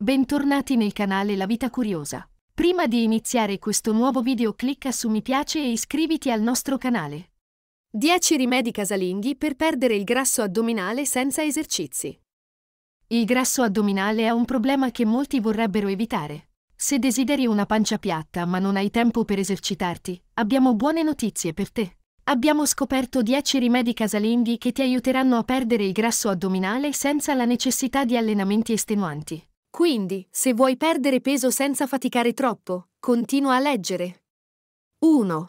Bentornati nel canale La Vita Curiosa. Prima di iniziare questo nuovo video clicca su mi piace e iscriviti al nostro canale. 10 rimedi casalinghi per perdere il grasso addominale senza esercizi. Il grasso addominale è un problema che molti vorrebbero evitare. Se desideri una pancia piatta ma non hai tempo per esercitarti, abbiamo buone notizie per te. Abbiamo scoperto 10 rimedi casalinghi che ti aiuteranno a perdere il grasso addominale senza la necessità di allenamenti estenuanti. Quindi, se vuoi perdere peso senza faticare troppo, continua a leggere. 1.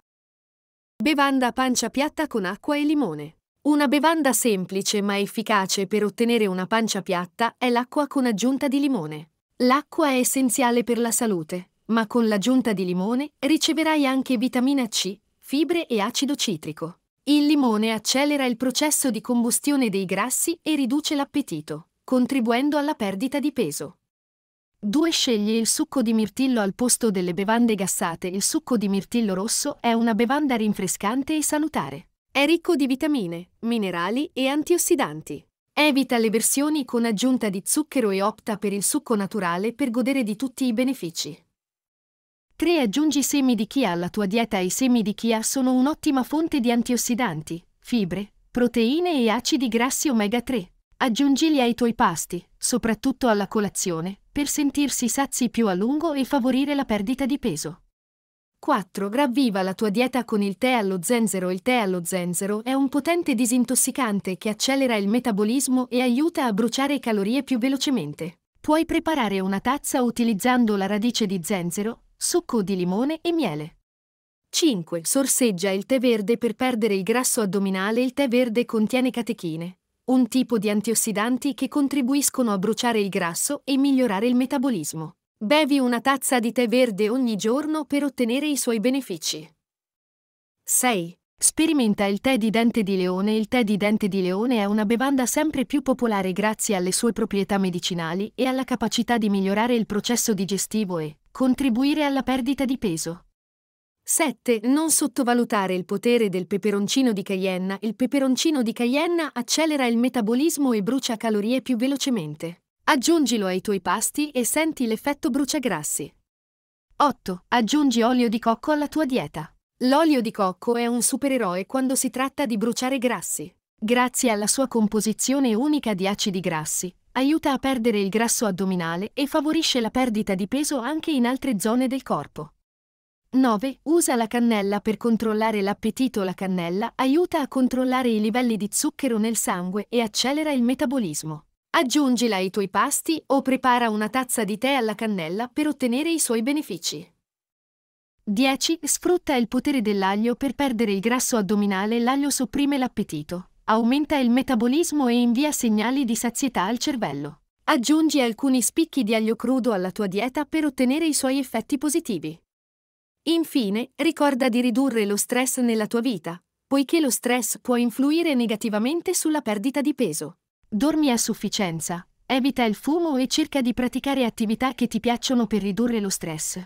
Bevanda a pancia piatta con acqua e limone. Una bevanda semplice ma efficace per ottenere una pancia piatta è l'acqua con aggiunta di limone. L'acqua è essenziale per la salute, ma con l'aggiunta di limone riceverai anche vitamina C, fibre e acido citrico. Il limone accelera il processo di combustione dei grassi e riduce l'appetito, contribuendo alla perdita di peso. 2. Scegli il succo di mirtillo al posto delle bevande gassate. Il succo di mirtillo rosso è una bevanda rinfrescante e salutare. È ricco di vitamine, minerali e antiossidanti. Evita le versioni con aggiunta di zucchero e opta per il succo naturale per godere di tutti i benefici. 3. Aggiungi semi di chia alla tua dieta. I semi di chia sono un'ottima fonte di antiossidanti, fibre, proteine e acidi grassi omega 3. Aggiungili ai tuoi pasti, soprattutto alla colazione, per sentirsi sazi più a lungo e favorire la perdita di peso. 4. Ravviva la tua dieta con il tè allo zenzero. Il tè allo zenzero è un potente disintossicante che accelera il metabolismo e aiuta a bruciare calorie più velocemente. Puoi preparare una tazza utilizzando la radice di zenzero, succo di limone e miele. 5. Sorseggia il tè verde per perdere il grasso addominale. Il tè verde contiene catechine, un tipo di antiossidanti che contribuiscono a bruciare il grasso e migliorare il metabolismo. Bevi una tazza di tè verde ogni giorno per ottenere i suoi benefici. 6. Sperimenta il tè di dente di leone. Il tè di dente di leone è una bevanda sempre più popolare grazie alle sue proprietà medicinali e alla capacità di migliorare il processo digestivo e contribuire alla perdita di peso. 7. Non sottovalutare il potere del peperoncino di Cayenne. Il peperoncino di Cayenne accelera il metabolismo e brucia calorie più velocemente. Aggiungilo ai tuoi pasti e senti l'effetto bruciagrassi. 8. Aggiungi olio di cocco alla tua dieta. L'olio di cocco è un supereroe quando si tratta di bruciare grassi. Grazie alla sua composizione unica di acidi grassi, aiuta a perdere il grasso addominale e favorisce la perdita di peso anche in altre zone del corpo. 9. Usa la cannella per controllare l'appetito. La cannella aiuta a controllare i livelli di zucchero nel sangue e accelera il metabolismo. Aggiungila ai tuoi pasti o prepara una tazza di tè alla cannella per ottenere i suoi benefici. 10. Sfrutta il potere dell'aglio per perdere il grasso addominale. L'aglio sopprime l'appetito, aumenta il metabolismo e invia segnali di sazietà al cervello. Aggiungi alcuni spicchi di aglio crudo alla tua dieta per ottenere i suoi effetti positivi. Infine, ricorda di ridurre lo stress nella tua vita, poiché lo stress può influire negativamente sulla perdita di peso. Dormi a sufficienza, evita il fumo e cerca di praticare attività che ti piacciono per ridurre lo stress.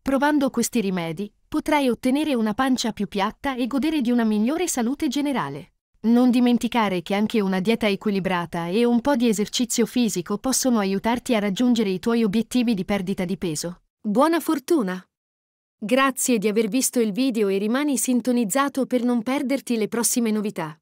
Provando questi rimedi, potrai ottenere una pancia più piatta e godere di una migliore salute generale. Non dimenticare che anche una dieta equilibrata e un po' di esercizio fisico possono aiutarti a raggiungere i tuoi obiettivi di perdita di peso. Buona fortuna! Grazie di aver visto il video e rimani sintonizzato per non perderti le prossime novità.